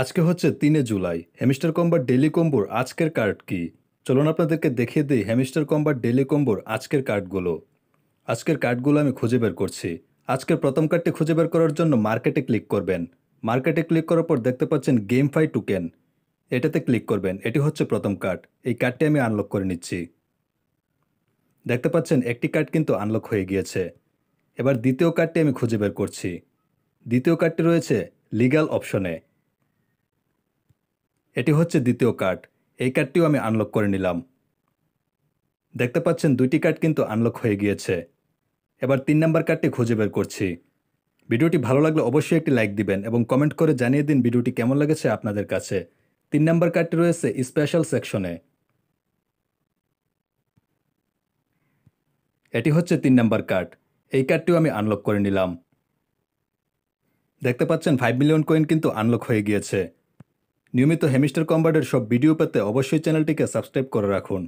আজকে হচ্ছে তিনে জুলাই হ্যামিস্টার কম্বার ডেলি কম্বোর আজকের কার্ড কি চলুন আপনাদেরকে দেখিয়ে দিই হ্যামিস্টার কম্বার ডেলি কম্বোর আজকের কার্ডগুলো আজকের কার্ডগুলো আমি খুঁজে বের করছি আজকের প্রথম কার্ডটি খুঁজে বের করার জন্য মার্কেটে ক্লিক করবেন মার্কেটে ক্লিক করার পর দেখতে পাচ্ছেন গেম ফাই টুকেন এটাতে ক্লিক করবেন এটি হচ্ছে প্রথম কার্ড এই কার্ডটি আমি আনলক করে নিচ্ছি দেখতে পাচ্ছেন একটি কার্ড কিন্তু আনলক হয়ে গিয়েছে এবার দ্বিতীয় কার্ডটি আমি খুঁজে বের করছি দ্বিতীয় কার্ডটি রয়েছে লিগাল অপশনে এটি হচ্ছে দ্বিতীয় কার্ড এই কার্ডটিও আমি আনলক করে নিলাম দেখতে পাচ্ছেন দুইটি কার্ড কিন্তু আনলক হয়ে গিয়েছে এবার তিন নম্বর কার্ডটি খুঁজে বের করছি ভিডিওটি ভালো লাগলে অবশ্যই একটি লাইক দিবেন এবং কমেন্ট করে জানিয়ে দিন ভিডিওটি কেমন লেগেছে আপনাদের কাছে তিন নম্বর কার্ডটি রয়েছে স্পেশাল সেকশনে এটি হচ্ছে তিন নম্বর কার্ড এই কার্ডটিও আমি আনলক করে নিলাম দেখতে পাচ্ছেন ফাইভ মিলিয়ন কয়েন কিন্তু আনলক হয়ে গিয়েছে নিয়মিত হেমিস্টার কম্বার্ডের সব ভিডিও পেতে অবশ্যই চ্যানেলটিকে সাবস্ক্রাইব করে রাখুন